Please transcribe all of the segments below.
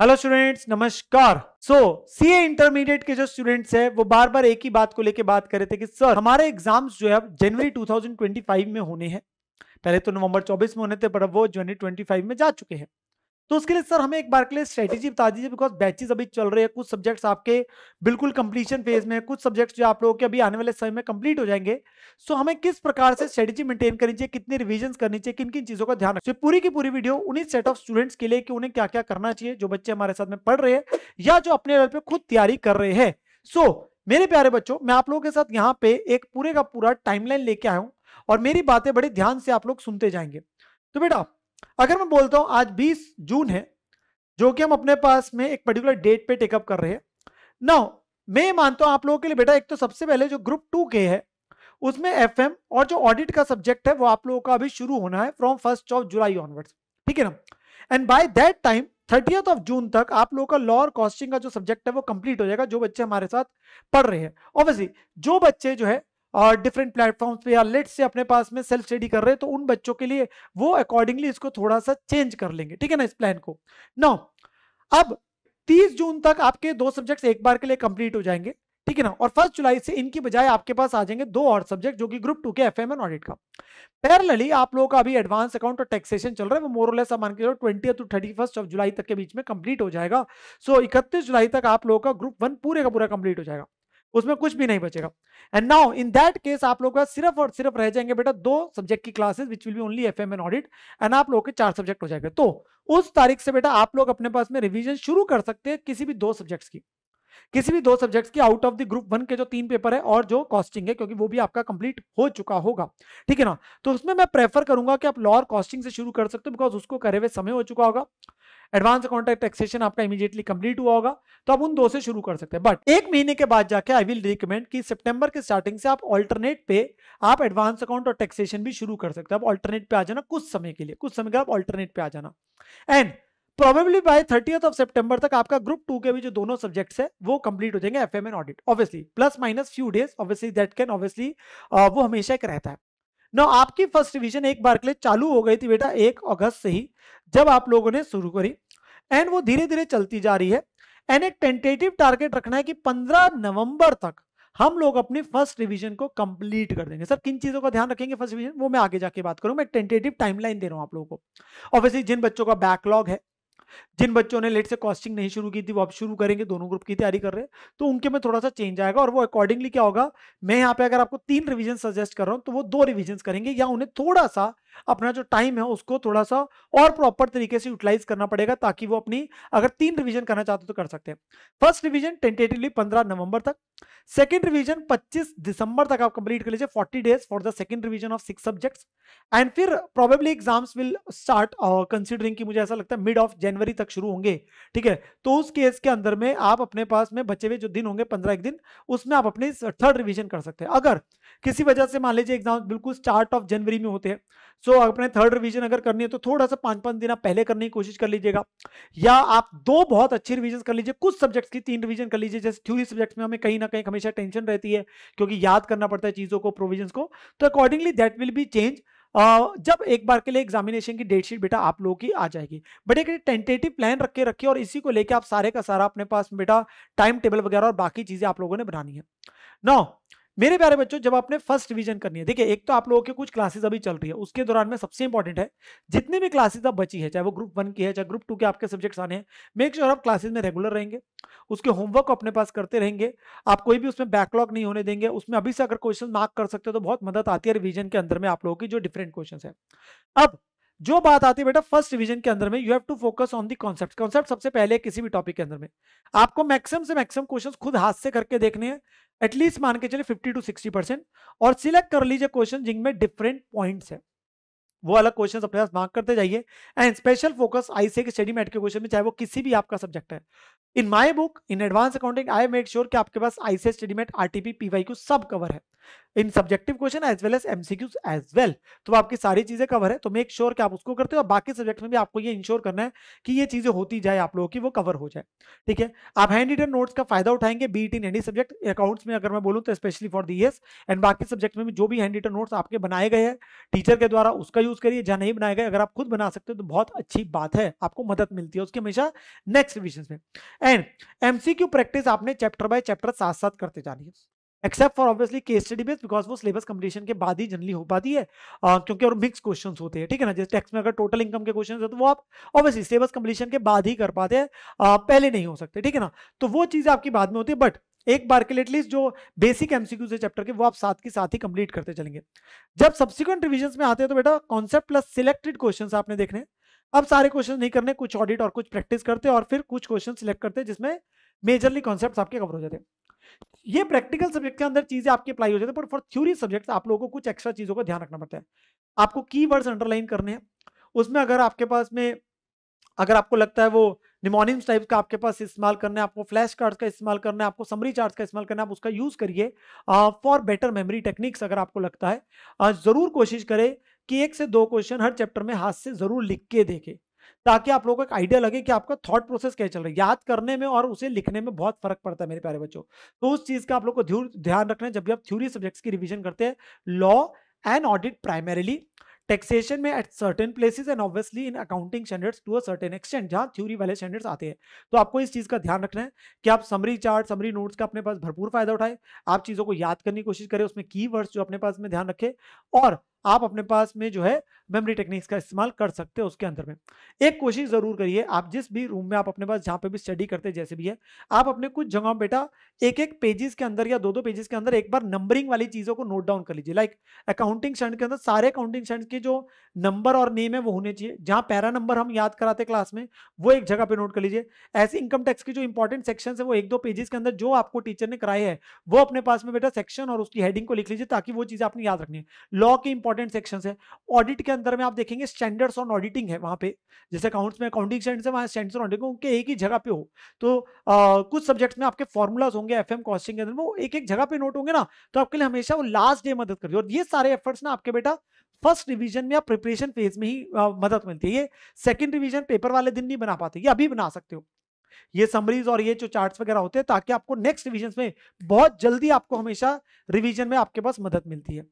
hello students नमस्कार सो CA intermediate के जो स्टूडेंट्स हैं वो बार बार एक ही बात को लेके बात कर रहे थे कि सर हमारे एग्जाम्स जो है जनवरी 2025 में होने हैं पहले तो नवंबर 24 में होने थे पर अब वो जनवरी 25 में जा चुके हैं तो उसके लिए सर हमें एक बार के लिए स्ट्रेटेजी बता दीजिए बिकॉज बैचेज अभी चल रहे हैं कुछ सब्जेक्ट्स आपके बिल्कुल कंप्लीशन फेज में कुछ सब्जेक्ट्स जो आप लोगों के अभी आने वाले समय में कंप्लीट हो जाएंगे सो हमें किस प्रकार से स्ट्रेटेजी मेंटेन करनी चाहिए कितनी रिविजन करनी चाहिए किन किन चीजों का ध्यान रखिए पूरी की पूरी वीडियो उन्हीं सेट ऑफ स्टूडेंट्स के लिए कि उन्हें क्या क्या करना चाहिए जो बच्चे हमारे साथ में पढ़ रहे हैं या जो अपने लेवल पे खुद तैयारी कर रहे हैं सो मेरे प्यारे बच्चों मैं आप लोगों के साथ यहाँ पे एक पूरे का पूरा टाइमलाइन लेके आया हूँ और मेरी बातें बड़े ध्यान से आप लोग सुनते जाएंगे तो बेटा अगर मैं बोलता हूँ आज 20 जून है जो कि हम अपने पास में एक पर्टिकुलर डेट पे टेकअप कर रहे हैं नौ मैं मानता हूँ आप लोगों के लिए बेटा एक तो सबसे पहले जो ग्रुप टू के है उसमें एफ और जो ऑडिट का सब्जेक्ट है वो आप लोगों का अभी शुरू होना है from first of July onwards ठीक है ना and by that time thirtieth of June तक आप लोगों का लॉ और कॉस्टिंग का जो सब्जेक्ट है वो कंप्लीट हो जाएगा जो बच्चे हमारे साथ पढ़ रहे हैं ऑब्वियसली जो बच्चे जो है और डिफरेंट प्लेटफॉर्म्स पे या लेट से अपने पास में सेल्फ स्टडी कर रहे हैं तो उन बच्चों के लिए वो अकॉर्डिंगली इसको थोड़ा सा चेंज कर लेंगे ठीक है ना इस प्लान को नौ अब 30 जून तक आपके दो सब्जेक्ट्स एक बार के लिए कंप्लीट हो जाएंगे ठीक है ना और फर्स्ट जुलाई से इनकी बजाय आपके पास आ जाएंगे दो और सब्जेक्ट जो कि ग्रुप टू के एफ एम ऑडिट का पैरलली आप लोगों का अभी एडवांस अकाउंट और टैक्सेशन चल रहा है वो मोरलेस मान के twenty two thirty first of July तक के बीच में कंप्लीट हो जाएगा सो so, इकतीस जुलाई तक आप लोगों का ग्रुप वन पूरे का पूरा कंप्लीट हो जाएगा उसमें कुछ भी नहीं बचेगा and now in that case आप लोग का सिर्फ और सिर्फ रह जाएंगे बेटा दो सब्जेक्ट की classes which will be only F M N audit and आप लोग के चार सब्जेक्ट हो जाएंगे तो उस तारीख से बेटा आप लोग अपने पास में रिविजन शुरू कर सकते हैं किसी भी दो सब्जेक्ट्स की किसी भी दो सब्जेक्ट्स की out of the group one के जो तीन पेपर है और जो कॉस्टिंग है क्योंकि वो भी आपका कंप्लीट हो चुका होगा ठीक है ना तो उसमें मैं प्रेफर करूंगा कि आप लॉर कॉस्टिंग से शुरू कर सकते हो बिकॉज उसको करे हुए समय हो चुका होगा एडवांस कॉन्ट्रैक्ट टैक्सेशन आपका इमीडिएटली कंप्लीट हुआ होगा तो आप उन दो से शुरू कर सकते हैं बट एक महीने के बाद जाके आई विल रिकमेंड कि सितंबर के स्टार्टिंग से आप ऑल्टरनेट पे आप एडवांस अकाउंट और टैक्सेशन भी शुरू कर सकते हैं आप ऑल्टरनेट पे आ जाना कुछ समय के लिए कुछ समय के आप ऑल्टरनेट पे आ जाना and probably by thirty of September तक आपका ग्रुप टू के भी जो दोनों सब्जेक्ट्स है वो कंप्लीट हो जाएंगे F M N audit obviously plus minus few days obviously that can obviously वो हमेशा एक रहता है नो आपकी फर्स्ट रिविजन एक बार के लिए चालू हो गई थी बेटा एक अगस्त से ही जब आप लोगों ने शुरू करी एंड वो धीरे धीरे चलती जा रही है एंड एक टेंटेटिव टारगेट रखना है कि 15 नवंबर तक हम लोग अपनी फर्स्ट रिवीजन को कंप्लीट कर देंगे सर किन चीज़ों का ध्यान रखेंगे फर्स्ट रिवीजन वो मैं आगे जाके बात करूं मैं टेंटेटिव टाइमलाइन दे रहा हूं आप लोगों को ऑब्वियसली जिन बच्चों का बैकलॉग है जिन बच्चों ने लेट से कॉस्टिंग नहीं शुरू की थी वो अब शुरू करेंगे दोनों ग्रुप की तैयारी कर रहे हैं तो उनके में थोड़ा सा चेंज आएगा और वो अकॉर्डिंगली क्या होगा मैं यहाँ पे अगर आपको तीन रिविजन सजेस्ट कर रहा हूँ तो वो दो रिविजन करेंगे या उन्हें थोड़ा सा अपना जो टाइम है उसको थोड़ा सा और प्रॉपर तरीके से यूटिलाइज करना पड़ेगा ताकि वो अपनी अगर तीन रिवीजन करना चाहते तो कर सकते हैं फर्स्ट रिवीजन टेंटेटिवली 15 नवंबर तक सेकंड रिवीजन 25 दिसंबर तक आप कंप्लीट कर लीजिए 40 days for the second revision of six subjects and फिर probably exams will start considering की मुझे ऐसा लगता है मिड ऑफ जनवरी तक शुरू होंगे ठीक है तो उस केस के अंदर में आप अपने पास में बचे हुए जो दिन होंगे पंद्रह एक दिन उसमें आप अपने थर्ड रिविजन कर सकते हैं अगर किसी वजह से मान लीजिए एग्जाम बिल्कुल स्टार्ट ऑफ जनवरी में होते हैं सो so, अपने थर्ड रिवीजन अगर करनी है तो थोड़ा सा पांच पांच दिन आप पहले करने की कोशिश कर लीजिएगा या आप दो बहुत अच्छे रिवीजन कर लीजिए कुछ सब्जेक्ट्स की तीन रिवीजन कर लीजिए जैसे थ्यूरी सब्जेक्ट्स में हमें कहीं ना कहीं हमेशा टेंशन रहती है क्योंकि याद करना पड़ता है चीज़ों को प्रोविजन को तो accordingly that will be change जब एक बार के लिए एग्जामिनेशन की डेट शीट बेटा आप लोगों की आ जाएगी बट एक टेंटेटिव प्लान रखे रखिए और इसी को लेकर आप सारे का सारा अपने पास बेटा टाइम टेबल वगैरह और बाकी चीज़ें आप लोगों ने बनानी है नौ मेरे प्यारे बच्चों जब आपने फर्स्ट डिवीजन करनी है देखिए एक तो आप लोगों के कुछ क्लासेस अभी चल रही है उसके दौरान में सबसे इंपॉर्टेंट है जितनी भी क्लासेस अब बची है चाहे वो ग्रुप वन की है चाहे ग्रुप टू के आपके सब्जेक्ट्स आने हैं मेक श्योर आप क्लासेस में रेगुलर रहेंगे उसके होमवर्क को अपने पास करते रहेंगे आप कोई भी उसमें बैकलॉग नहीं होने देंगे उसमें अभी से अगर क्वेश्चन मार्क कर सकते हो तो बहुत मदद आती है रिविजन के अंदर में आप लोगों की जो डिफरेंट क्वेश्चन है अब जो बात आती है बेटा फर्स्ट रिविजन के अंदर में you have to focus on the concept concept सबसे पहले किसी भी टॉपिक के अंदर में आपको मैक्सिमम से मैक्सिमम क्वेश्चन खुद हाथ से करके देखने हैं एटलीस्ट मान के चले 50 टू 60 परसेंट और सिलेक्ट कर लीजिए क्वेश्चन जिनमें डिफरेंट पॉइंट्स है वो अलग क्वेश्चन अपने पास मार्क करते जाइए एंड स्पेशल फोकस आईसीए के स्टडी मेट के क्वेश्चन में चाहे वो किसी भी आपका सब्जेक्ट है in my book in advance accounting I make sure कि आपके पास ICA study mat RTP PY सब कवर है in subjective question as well as MCQs as well तो आपकी सारी चीजें कवर है तो मेक श्योर sure कि आप उसको करते हो और बाकी सब्जेक्ट में भी आपको ये इंश्योर करना है कि ये चीजें होती जाए आप लोगों की वो कवर हो जाए ठीक है आप हैंड रिटर्न नोट्स का फायदा उठाएंगे be it in any subject accounts में अगर मैं बोलूँ तो specially for the S and बाकी सब्जेक्ट में भी जो भी हैंड रिटर्न नोट्स आपके बनाए गए हैं टीचर के द्वारा उसका यूज करिए जहाँ नहीं बनाए गए अगर आप खुद बना सकते हो तो बहुत अच्छी बात है आपको मदद मिलती है उसके हमेशा नेक्स्ट रिविजन में एंड एमसीक्यू प्रैक्टिस आपने चैप्टर बाय चैप्टर साथ साथ करते जानी है except for obviously case study base because वो सिलेबस कंप्लीशन के बाद ही जनरली हो पाती है आ, क्योंकि और मिक्स क्वेश्चन होते हैं ठीक है ना जैसे टेक्स्ट में अगर टोटल इनकम के क्वेश्चन है तो वो आप ऑब्वियसली सिलेबस कंप्लीशन के बाद ही कर पाते हैं पहले नहीं हो सकते ठीक है ना तो वो चीज़ आपकी बाद में होती है बट एक बार के लिए एटलीस्ट जो बेसिक एमसीक्यू है चैप्टर के वो आप साथ के साथ ही कंप्लीट करते चलेंगे जब सब्सिक्वेंट रिविजन में आते हैं तो बेटा कॉन्सेप्ट प्लस सिलेक्टेड क्वेश्चन आपने देखने अब सारे क्वेश्चन नहीं करने कुछ ऑडिट और कुछ प्रैक्टिस करते और फिर कुछ क्वेश्चन सिलेक्ट करते जिसमें मेजरली कॉन्सेप्ट आपके कवर हो जाते हैं ये प्रैक्टिकल सब्जेक्ट के अंदर चीजें आपकी अप्लाई हो जाती है पर फॉर थ्योरी सब्जेक्ट आप लोगों को कुछ एक्स्ट्रा चीजों का ध्यान रखना पड़ता है आपको की अंडरलाइन करने हैं उसमें अगर आपके पास में अगर आपको लगता है वो निमोनिम्स टाइप का आपके पास इस्तेमाल करना है आपको फ्लैश कार्ड्स का इस्तेमाल करना है आपको समरी चार्ट्स का इस्तेमाल करना है आप उसका यूज़ करिए फॉर बेटर मेमोरी टेक्निक्स अगर आपको लगता है uh, ज़रूर कोशिश करें कि एक से दो क्वेश्चन हर चैप्टर में हाथ से ज़रूर लिख के देखें ताकि आप लोगों को एक आइडिया लगे कि आपका थॉट प्रोसेस क्या चल रहा है याद करने में और उसे लिखने में बहुत फर्क पड़ता है मेरे प्यारे बच्चों तो उस चीज़ का आप लोग को ध्यान रखना जब भी आप थ्यूरी सब्जेक्ट्स की रिविजन करते हैं law and audit primarily taxation में at certain places and obviously in accounting standards to a certain extent जहाँ थ्योरी वाले स्टैंडर्ड्स आते हैं तो आपको इस चीज़ का ध्यान रखना है कि आप समरी चार्ट समरी नोट्स का अपने पास भरपूर फायदा उठाए आप चीज़ों को याद करने की कोशिश करें उसमें की वर्ड्स जो अपने पास में ध्यान रखें और आप अपने पास में जो है मेमोरी टेक्निक्स का इस्तेमाल कर सकते हो उसके अंदर में एक कोशिश ज़रूर करिए आप जिस भी रूम में आप अपने पास जहाँ पे भी स्टडी करते जैसे भी है आप अपने कुछ जगह बेटा एक एक पेजेस के अंदर या दो दो पेजेस के अंदर एक बार नंबरिंग वाली चीज़ों को नोट डाउन कर लीजिए लाइक अकाउंटिंग स्टैंड के अंदर सारे अकाउंटिंग स्टैंड के जो नंबर और नेम है वो होने चाहिए जहाँ पैरा नंबर हम याद कराते क्लास में वो एक जगह पर नोट कर लीजिए ऐसे इनकम टैक्स की जो इंपॉर्टेंट सेक्शन है वो एक दो पेजेस के अंदर जो आपको टीचर ने कराए हैं वो अपने पास में बेटा सेक्शन और उसकी हेडिंग को लिख लीजिए ताकि वो चीज आपने याद रखनी है लॉ की इंपॉर्टेंट सेक्शन है ऑडिट के अंदर में आप देखेंगे स्टैंडर्ड्स ऑन ऑडिटिंग है वहां पे जैसे अकाउंट्स में अकाउंटिंग स्टैंडर्ड्स है वहाँ स्टैंडर्ड्स ऑन ऑडिटिंग उनके एक ही जगह पे हो तो आ, कुछ सब्जेक्ट्स में आपके फॉर्मुलाज होंगे एफ एम कॉस्टिंग के अंदर वो एक एक जगह पे नोट होंगे ना तो आपके लिए हमेशा वो लास्ट डे मदद करती है और ये सारे एफर्ट्स ना आपके बेटा फर्स्ट रिवीजन में या प्रिपरेशन फेज में ही आ, मदद मिलती है ये सेकंड रिवीजन पेपर वाले दिन नहीं बना पाते ये अभी बना सकते हो ये समरीज और ये जो चार्ट्स वगैरह होते हैं ताकि आपको नेक्स्ट रिविजन में बहुत जल्दी आपको हमेशा रिविजन में आपके पास मदद मिलती है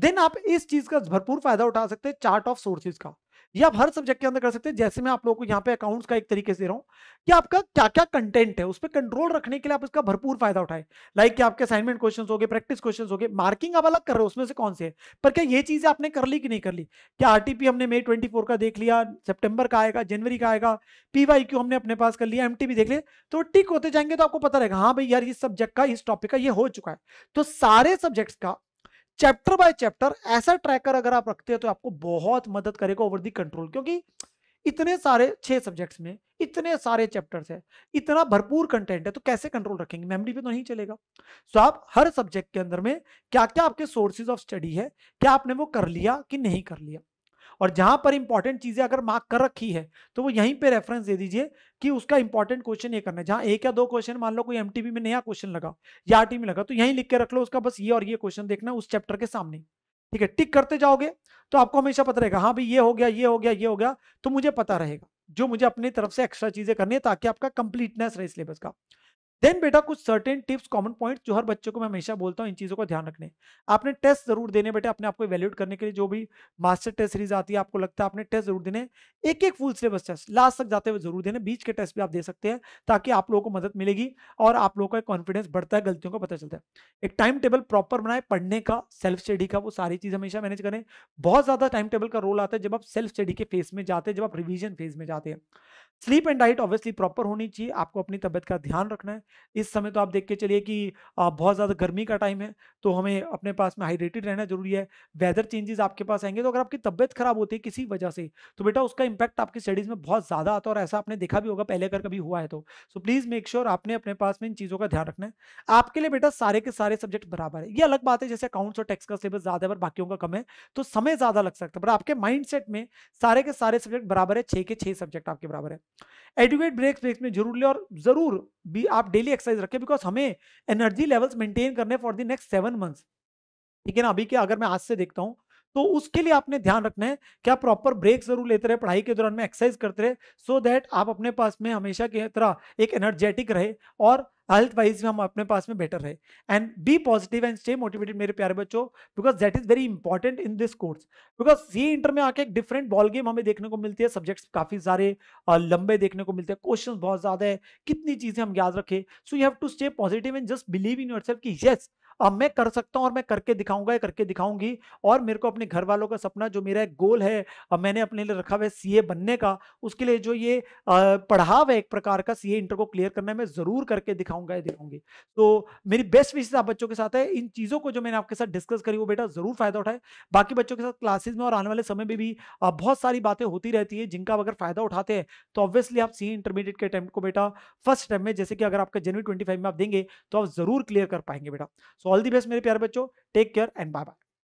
देन आप इस चीज का भरपूर फायदा उठा सकते हैं चार्ट ऑफ सोर्सेज का ये आप हर सब्जेक्ट के अंदर कर सकते हैं जैसे मैं आप लोगों को यहाँ पे अकाउंट्स का एक तरीके से दे रहा हूँ कि आपका क्या क्या कंटेंट है उस पर कंट्रोल रखने के लिए आप इसका भरपूर फायदा उठाए लाइक कि आपके असाइनमेंट क्वेश्चन हो गए प्रैक्टिस क्वेश्चन हो गए मार्किंग आप अलग कर रहे हो उसमें से कौन से है पर क्या ये चीजें आपने कर ली कि नहीं कर ली क्या आर हमने मे ट्वेंटी का देख लिया सेप्टेम्बर का आएगा जनवरी का आएगा पी हमने अपने पास कर लिया एमटीबी देख लिया तो टिक होते जाएंगे तो आपको पता रहेगा हाँ भाई यार इस सब्जेक्ट का इस टॉपिक का ये हो चुका है तो सारे सब्जेक्ट्स का चैप्टर बाय चैप्टर ऐसा ट्रैकर अगर आप रखते हैं तो आपको बहुत मदद करेगा ओवर दी कंट्रोल क्योंकि इतने सारे छह सब्जेक्ट्स में इतने सारे चैप्टर्स है इतना भरपूर कंटेंट है तो कैसे कंट्रोल रखेंगे मेमोरी पे तो नहीं चलेगा सो so आप हर सब्जेक्ट के अंदर में क्या क्या आपके सोर्सेज ऑफ स्टडी है क्या आपने वो कर लिया कि नहीं कर लिया और जहां पर इंपॉर्टेंट चीजें अगर मार्क कर रखी है तो वो यहीं पे रेफरेंस दे दीजिए कि उसका इंपॉर्टेंट क्वेश्चन ये करना है जहां एक या दो क्वेश्चन मान लो कोई एम में नया क्वेश्चन लगा या आर में लगा तो यहीं लिख के रख लो उसका बस ये और ये क्वेश्चन देखना उस चैप्टर के सामने ठीक है टिक करते जाओगे तो आपको हमेशा पता रहेगा हाँ भाई ये हो गया ये हो गया ये हो गया तो मुझे पता रहेगा जो मुझे अपनी तरफ से एक्स्ट्रा चीजें करनी है ताकि आपका कंप्लीटनेस रहे सिलेबस का देन बेटा कुछ सर्टेन टिप्स कॉमन पॉइंट जो हर बच्चे को मैं हमेशा बोलता हूँ इन चीज़ों का ध्यान रखने आपने टेस्ट जरूर देने बेटे अपने आपको वैल्यूट करने के लिए जो भी मास्टर टेस्ट सीरीज आती है आपको लगता है आपने टेस्ट जरूर देने एक एक फुल सिलेबस टेस्ट लास्ट तक जाते हुए जरूर देने बीच के टेस्ट भी आप दे सकते हैं ताकि आप लोगों को मदद मिलेगी और आप लोगों का कॉन्फिडेंस बढ़ता है गलतियों का पता चलता है एक टाइम टेबल प्रॉपर बनाए पढ़ने का सेल्फ स्टडी का वो सारी चीज़ हमेशा मैनेज करें बहुत ज़्यादा टाइम टेबल का रोल आता है जब आप सेल्फ स्टडी के फेज में जाते हैं जब आप रिविजन फेज में जाते हैं sleep and diet obviously proper होनी चाहिए आपको अपनी तबियत का ध्यान रखना है इस समय तो आप देख के चलिए कि बहुत ज़्यादा गर्मी का टाइम है तो हमें अपने पास में हाइड्रेटेड रहना जरूरी है वेदर चेंजेस आपके पास आएंगे तो अगर आपकी तबियत खराब होती है किसी वजह से तो बेटा उसका इंपैक्ट आपकी स्टडीज़ में बहुत ज़्यादा आता है और ऐसा आपने देखा भी होगा पहले अगर कभी हुआ है तो सो प्लीज़ मेक श्योर आपने अपने पास में इन चीज़ों का ध्यान रखना है आपके लिए बेटा सारे के सारे सब्जेक्ट बराबर है ये अलग बात है जैसे अकाउंट्स और टैक्स का सिलेबस ज़्यादा है और बाकियों का कम है तो समय ज़्यादा लग सकता है पर आपके माइंड में सारे के सारे सब्जेक्ट बराबर है छः के छः सब्जेक्ट आपके बराबर है एडुकेट ब्रेक्स ब्रेक्स में जरूर ले और ज़रूर भी आप डेली एक्सरसाइज रखें बिकॉज हमें एनर्जी लेवल्स मेंटेन करने for the next seven months ठीक है ना अभी के अगर मैं आज से देखता हूँ तो उसके लिए आपने ध्यान रखना है कि आप प्रॉपर ब्रेक जरूर लेते रहे पढ़ाई के दौरान में एक्सरसाइज करते रहे सो so दैट आप अपने पास में हमेशा की तरह एक एनर्जेटिक रहे और हेल्थ वाइज भी हम अपने पास में बेटर है and be positive and stay motivated मेरे प्यारे बच्चों because that is very important in this course because ये इंटर में आके एक डिफरेंट बॉल गेम हमें देखने को मिलती है सब्जेक्ट्स काफी सारे लंबे देखने को मिलते हैं क्वेश्चन बहुत ज्यादा है कितनी चीजें हम याद रखें so you have to stay positive and just believe in yourself कि येस अब मैं कर सकता हूँ और मैं करके दिखाऊंगा या करके दिखाऊंगी और मेरे को अपने घर वालों का सपना जो मेरा एक गोल है अब मैंने अपने लिए रखा हुआ है सी बनने का उसके लिए जो ये पढ़ाव है एक प्रकार का सी इंटर को क्लियर करना है मैं ज़रूर करके दिखाऊंगा या दिखाऊंगी तो मेरी बेस्ट विशेष आप बच्चों के साथ है इन चीज़ों को जो मैंने आपके साथ डिस्कस करी वो बेटा ज़रूर फ़ायदा उठाए बाकी बच्चों के साथ क्लासेज में और आने वाले समय में भी बहुत सारी बातें होती रहती है जिनका अगर फ़ायदा उठाते हैं तो ऑब्वियसली आप सी इंटरमीडिएट के अटैम्प्ट को बेटा फर्स्ट अटैम्प्ट में जैसे कि अगर आपका जनवरी ट्वेंटी में आप देंगे तो आप ज़रूर क्लियर कर पाएंगे बेटा सो ऑल दी बेस्ट मेरे प्यार बच्चों take care and bye bye